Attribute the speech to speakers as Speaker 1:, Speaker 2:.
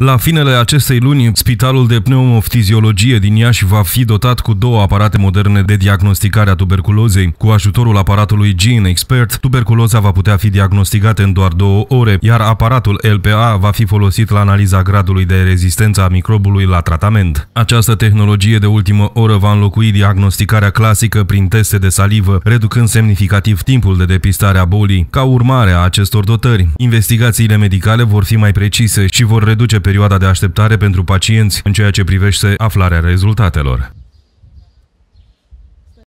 Speaker 1: La finele acestei luni, Spitalul de Pneumoftiziologie din Iași va fi dotat cu două aparate moderne de diagnosticare a tuberculozei. Cu ajutorul aparatului Gene Expert, tuberculoza va putea fi diagnosticată în doar două ore, iar aparatul LPA va fi folosit la analiza gradului de rezistență a microbului la tratament. Această tehnologie de ultimă oră va înlocui diagnosticarea clasică prin teste de salivă, reducând semnificativ timpul de depistare a bolii. Ca urmare a acestor dotări, investigațiile medicale vor fi mai precise și vor reduce perioada de așteptare pentru pacienți în ceea ce privește aflarea rezultatelor.